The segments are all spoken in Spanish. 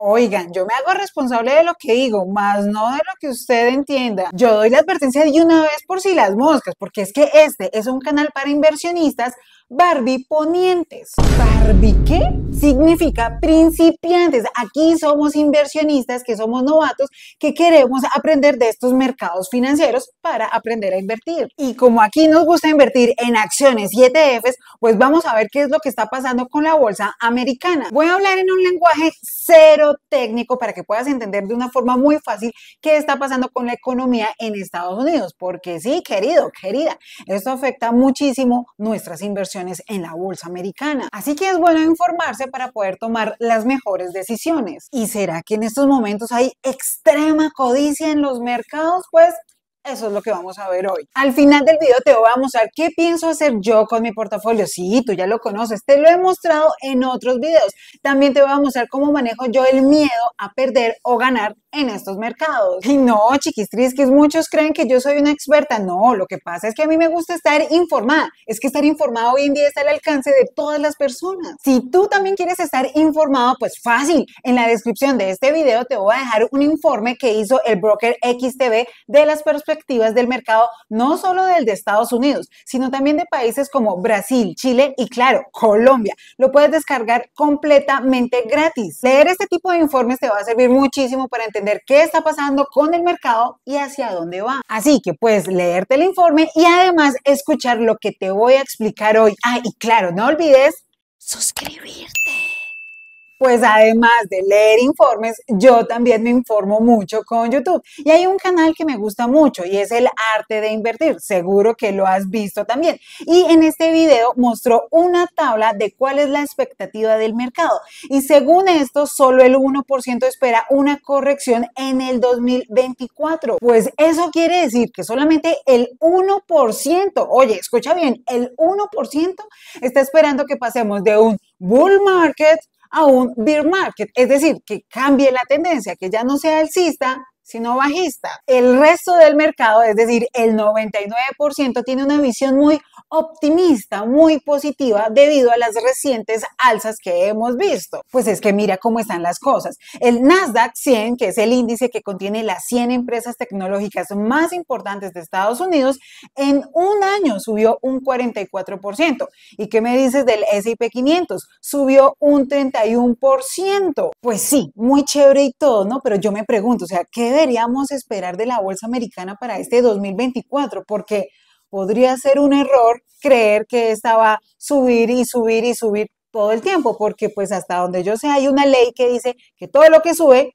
Oigan, yo me hago responsable de lo que digo, más no de lo que usted entienda. Yo doy la advertencia de una vez por si las moscas, porque es que este es un canal para inversionistas Barbie ponientes. ¿Barbie qué? Significa principiantes. Aquí somos inversionistas, que somos novatos, que queremos aprender de estos mercados financieros para aprender a invertir. Y como aquí nos gusta invertir en acciones y ETFs, pues vamos a ver qué es lo que está pasando con la bolsa americana. Voy a hablar en un lenguaje cero técnico para que puedas entender de una forma muy fácil qué está pasando con la economía en Estados Unidos. Porque sí, querido, querida, esto afecta muchísimo nuestras inversiones en la bolsa americana. Así que es bueno informarse para poder tomar las mejores decisiones. ¿Y será que en estos momentos hay extrema codicia en los mercados? Pues eso es lo que vamos a ver hoy. Al final del video te voy a mostrar qué pienso hacer yo con mi portafolio. Sí, tú ya lo conoces, te lo he mostrado en otros videos. También te voy a mostrar cómo manejo yo el miedo a perder o ganar en estos mercados. Y no, que muchos creen que yo soy una experta. No, lo que pasa es que a mí me gusta estar informada. Es que estar informada hoy en día está al alcance de todas las personas. Si tú también quieres estar informado, pues fácil. En la descripción de este video te voy a dejar un informe que hizo el broker XTV de las perspectivas del mercado, no solo del de Estados Unidos, sino también de países como Brasil, Chile y claro, Colombia. Lo puedes descargar completamente gratis. Leer este tipo de informes te va a servir muchísimo para entender qué está pasando con el mercado y hacia dónde va. Así que puedes leerte el informe y además escuchar lo que te voy a explicar hoy. Ah, y claro, no olvides suscribirte pues además de leer informes, yo también me informo mucho con YouTube. Y hay un canal que me gusta mucho y es el arte de invertir. Seguro que lo has visto también. Y en este video mostró una tabla de cuál es la expectativa del mercado. Y según esto, solo el 1% espera una corrección en el 2024. Pues eso quiere decir que solamente el 1%, oye, escucha bien, el 1% está esperando que pasemos de un bull market a un bear market, es decir, que cambie la tendencia, que ya no sea alcista, sino bajista. El resto del mercado, es decir, el 99%, tiene una visión muy optimista, muy positiva debido a las recientes alzas que hemos visto. Pues es que mira cómo están las cosas. El Nasdaq 100, que es el índice que contiene las 100 empresas tecnológicas más importantes de Estados Unidos, en un año subió un 44%. ¿Y qué me dices del S&P 500? Subió un 31%. Pues sí, muy chévere y todo, ¿no? Pero yo me pregunto, o sea, ¿qué deberíamos esperar de la Bolsa Americana para este 2024? Porque podría ser un error creer que esta va a subir y subir y subir todo el tiempo, porque pues hasta donde yo sé hay una ley que dice que todo lo que sube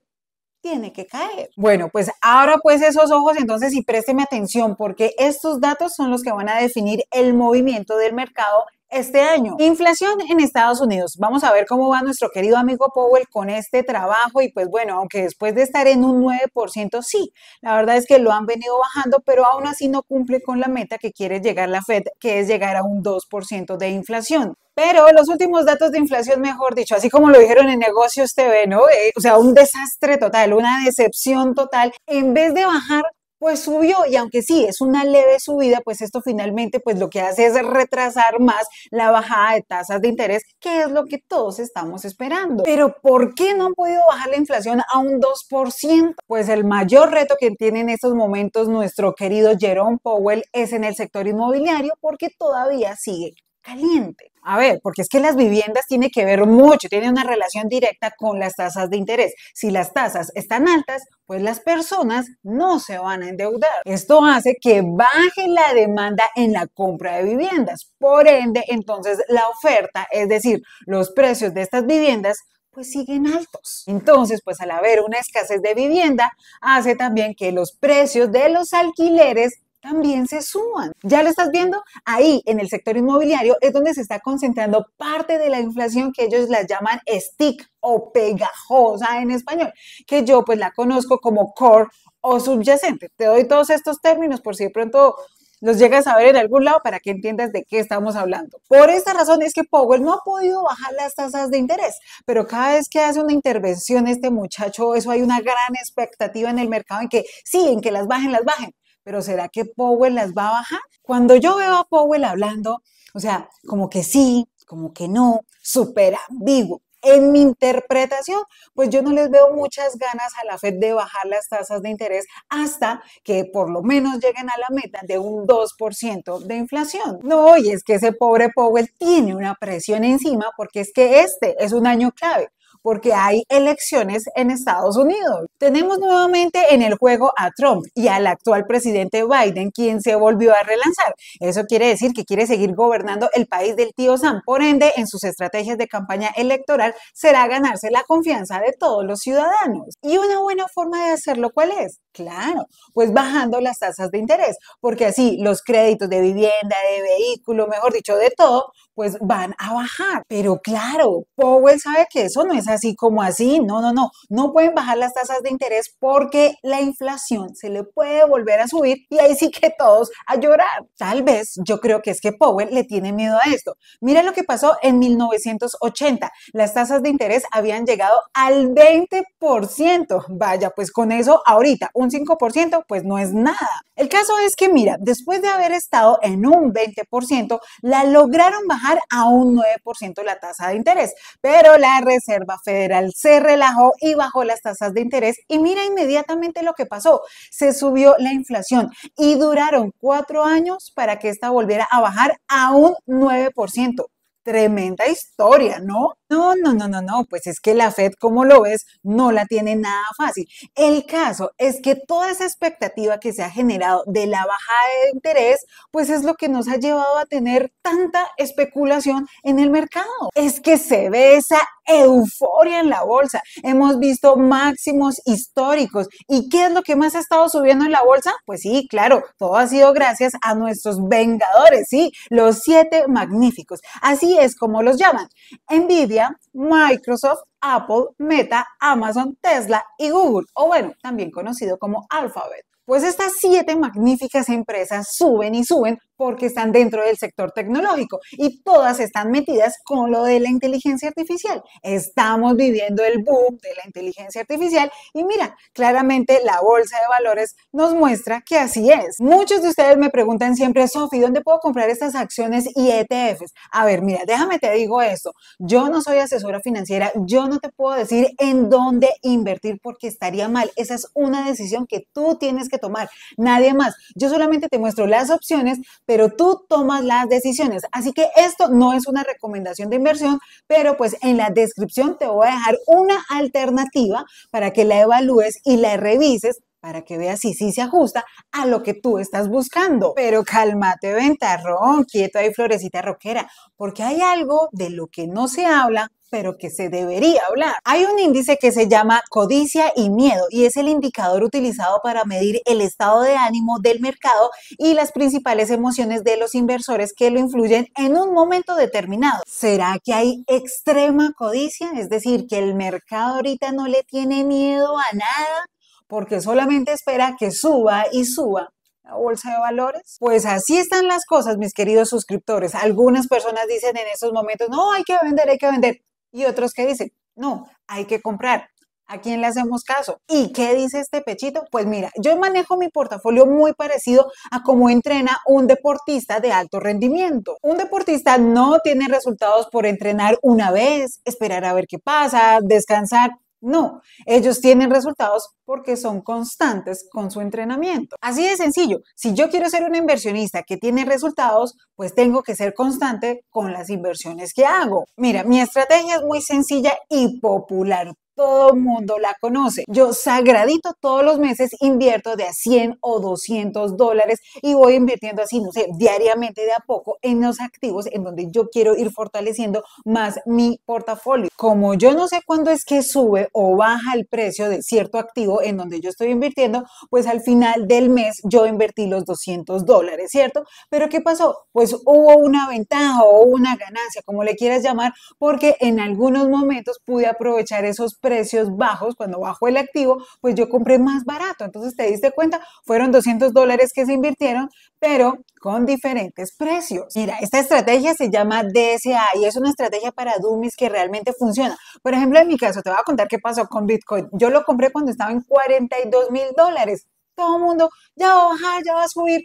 tiene que caer. Bueno, pues ahora pues esos ojos entonces y présteme atención porque estos datos son los que van a definir el movimiento del mercado este año. Inflación en Estados Unidos. Vamos a ver cómo va nuestro querido amigo Powell con este trabajo y pues bueno, aunque después de estar en un 9%, sí, la verdad es que lo han venido bajando, pero aún así no cumple con la meta que quiere llegar la Fed, que es llegar a un 2% de inflación. Pero los últimos datos de inflación, mejor dicho, así como lo dijeron en Negocios TV, ¿no? Eh, o sea, un desastre total, una decepción total. En vez de bajar, pues subió y aunque sí es una leve subida, pues esto finalmente pues lo que hace es retrasar más la bajada de tasas de interés, que es lo que todos estamos esperando. Pero ¿por qué no han podido bajar la inflación a un 2%? Pues el mayor reto que tiene en estos momentos nuestro querido Jerome Powell es en el sector inmobiliario porque todavía sigue caliente. A ver, porque es que las viviendas tienen que ver mucho, tienen una relación directa con las tasas de interés. Si las tasas están altas, pues las personas no se van a endeudar. Esto hace que baje la demanda en la compra de viviendas. Por ende, entonces la oferta, es decir, los precios de estas viviendas pues siguen altos. Entonces, pues al haber una escasez de vivienda, hace también que los precios de los alquileres también se suman. Ya lo estás viendo, ahí en el sector inmobiliario es donde se está concentrando parte de la inflación que ellos la llaman stick o pegajosa en español, que yo pues la conozco como core o subyacente. Te doy todos estos términos por si de pronto los llegas a ver en algún lado para que entiendas de qué estamos hablando. Por esta razón es que Powell no ha podido bajar las tasas de interés, pero cada vez que hace una intervención este muchacho, eso hay una gran expectativa en el mercado en que sí, en que las bajen, las bajen pero ¿será que Powell las va a bajar? Cuando yo veo a Powell hablando, o sea, como que sí, como que no, súper ambiguo. En mi interpretación, pues yo no les veo muchas ganas a la Fed de bajar las tasas de interés hasta que por lo menos lleguen a la meta de un 2% de inflación. No, y es que ese pobre Powell tiene una presión encima porque es que este es un año clave porque hay elecciones en Estados Unidos. Tenemos nuevamente en el juego a Trump y al actual presidente Biden, quien se volvió a relanzar. Eso quiere decir que quiere seguir gobernando el país del tío Sam. Por ende, en sus estrategias de campaña electoral será ganarse la confianza de todos los ciudadanos. Y una buena forma de hacerlo, ¿cuál es? Claro, pues bajando las tasas de interés, porque así los créditos de vivienda, de vehículo, mejor dicho, de todo, pues van a bajar. Pero claro, Powell sabe que eso no es así como así. No, no, no. No pueden bajar las tasas de interés porque la inflación se le puede volver a subir y ahí sí que todos a llorar. Tal vez yo creo que es que Powell le tiene miedo a esto. Mira lo que pasó en 1980. Las tasas de interés habían llegado al 20%. Vaya, pues con eso ahorita un 5% pues no es nada. El caso es que mira, después de haber estado en un 20%, la lograron bajar a un 9% la tasa de interés, pero la Reserva Federal se relajó y bajó las tasas de interés. Y mira inmediatamente lo que pasó. Se subió la inflación y duraron cuatro años para que esta volviera a bajar a un 9%. Tremenda historia, ¿no? No, no, no, no, no, pues es que la Fed, como lo ves, no la tiene nada fácil. El caso es que toda esa expectativa que se ha generado de la bajada de interés, pues es lo que nos ha llevado a tener tanta especulación en el mercado. Es que se ve esa euforia en la bolsa. Hemos visto máximos históricos. ¿Y qué es lo que más ha estado subiendo en la bolsa? Pues sí, claro, todo ha sido gracias a nuestros vengadores, ¿sí? Los siete magníficos. Así es como los llaman. Nvidia, Microsoft, Apple, Meta, Amazon, Tesla y Google, o bueno, también conocido como Alphabet. Pues estas siete magníficas empresas suben y suben porque están dentro del sector tecnológico y todas están metidas con lo de la inteligencia artificial. Estamos viviendo el boom de la inteligencia artificial y mira, claramente la bolsa de valores nos muestra que así es. Muchos de ustedes me preguntan siempre, Sofi, ¿dónde puedo comprar estas acciones y ETFs? A ver, mira, déjame te digo esto. Yo no soy asesora financiera, yo no te puedo decir en dónde invertir porque estaría mal. Esa es una decisión que tú tienes que tomar, nadie más. Yo solamente te muestro las opciones, pero pero tú tomas las decisiones. Así que esto no es una recomendación de inversión, pero pues en la descripción te voy a dejar una alternativa para que la evalúes y la revises para que veas si sí se ajusta a lo que tú estás buscando. Pero cálmate, ventarrón, quieto ahí, florecita roquera, porque hay algo de lo que no se habla pero que se debería hablar. Hay un índice que se llama codicia y miedo y es el indicador utilizado para medir el estado de ánimo del mercado y las principales emociones de los inversores que lo influyen en un momento determinado. ¿Será que hay extrema codicia? Es decir, que el mercado ahorita no le tiene miedo a nada porque solamente espera que suba y suba la bolsa de valores. Pues así están las cosas, mis queridos suscriptores. Algunas personas dicen en estos momentos, no, hay que vender, hay que vender. Y otros que dicen, no, hay que comprar. ¿A quién le hacemos caso? ¿Y qué dice este pechito? Pues mira, yo manejo mi portafolio muy parecido a cómo entrena un deportista de alto rendimiento. Un deportista no tiene resultados por entrenar una vez, esperar a ver qué pasa, descansar. No, ellos tienen resultados porque son constantes con su entrenamiento. Así de sencillo, si yo quiero ser un inversionista que tiene resultados, pues tengo que ser constante con las inversiones que hago. Mira, mi estrategia es muy sencilla y popular todo mundo la conoce. Yo sagradito todos los meses invierto de a 100 o 200 dólares y voy invirtiendo así, no sé, diariamente de a poco en los activos en donde yo quiero ir fortaleciendo más mi portafolio. Como yo no sé cuándo es que sube o baja el precio de cierto activo en donde yo estoy invirtiendo, pues al final del mes yo invertí los 200 dólares, ¿cierto? Pero ¿qué pasó? Pues hubo una ventaja o una ganancia, como le quieras llamar, porque en algunos momentos pude aprovechar esos precios bajos, cuando bajó el activo, pues yo compré más barato. Entonces, te diste cuenta, fueron 200 dólares que se invirtieron, pero con diferentes precios. Mira, esta estrategia se llama DSA y es una estrategia para dummies que realmente funciona. Por ejemplo, en mi caso, te voy a contar qué pasó con Bitcoin. Yo lo compré cuando estaba en 42 mil dólares. Todo el mundo, ya va a bajar, ya va a subir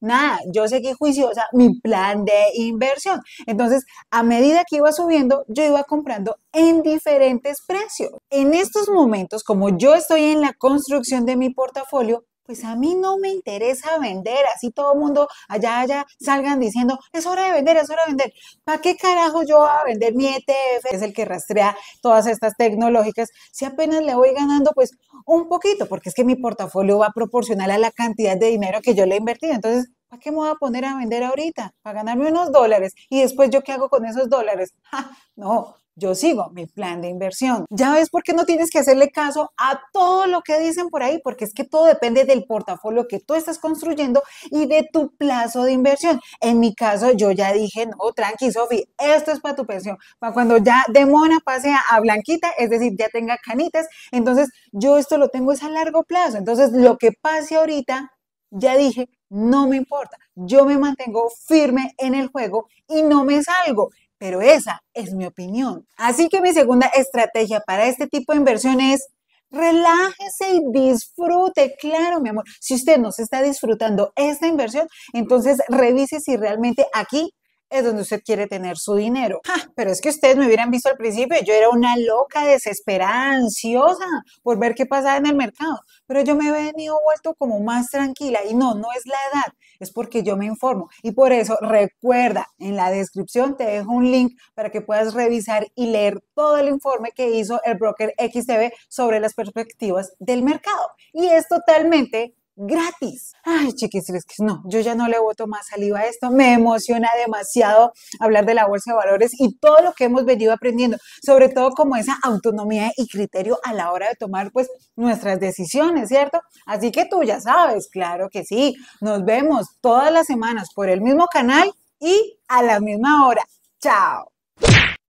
nada, yo seguí juiciosa mi plan de inversión. Entonces, a medida que iba subiendo, yo iba comprando en diferentes precios. En estos momentos, como yo estoy en la construcción de mi portafolio, pues a mí no me interesa vender, así todo el mundo allá, allá salgan diciendo, es hora de vender, es hora de vender. ¿Para qué carajo yo voy a vender mi ETF, es el que rastrea todas estas tecnológicas, si apenas le voy ganando pues un poquito, porque es que mi portafolio va proporcional a la cantidad de dinero que yo le he invertido. Entonces, ¿para qué me voy a poner a vender ahorita? Para ganarme unos dólares. Y después, ¿yo qué hago con esos dólares? No, yo sigo mi plan de inversión. Ya ves por qué no tienes que hacerle caso a todo lo que dicen por ahí, porque es que todo depende del portafolio que tú estás construyendo y de tu plazo de inversión. En mi caso, yo ya dije, no, tranqui, Sofi, esto es para tu pensión, para cuando ya de mona pase a, blanquita, es decir, ya tenga canitas. Entonces, yo esto lo tengo es a largo plazo. Entonces, lo que pase ahorita, ya dije, no me importa, yo me mantengo firme en el juego y no me salgo pero esa es mi opinión. Así que mi segunda estrategia para este tipo de inversión es relájese y disfrute. Claro, mi amor, si usted no se está disfrutando esta inversión, entonces revise si realmente aquí es donde usted quiere tener su dinero. Pero es que ustedes me hubieran visto al principio, yo era una loca, desesperada, ansiosa por ver qué pasaba en el mercado, pero yo me he venido vuelto como más tranquila y no, no es la edad, es porque yo me informo. Y por eso recuerda, en la descripción te dejo un link para que puedas revisar y leer todo el informe que hizo el broker xtv sobre las perspectivas del mercado. Y es totalmente gratis. Ay, chiquis, que no, yo ya no le voto más saliva a esto. Me emociona demasiado hablar de la bolsa de valores y todo lo que hemos venido aprendiendo, sobre todo como esa autonomía y criterio a la hora de tomar pues nuestras decisiones, ¿cierto? Así que tú ya sabes, claro que sí. Nos vemos todas las semanas por el mismo canal y a la misma hora. Chao.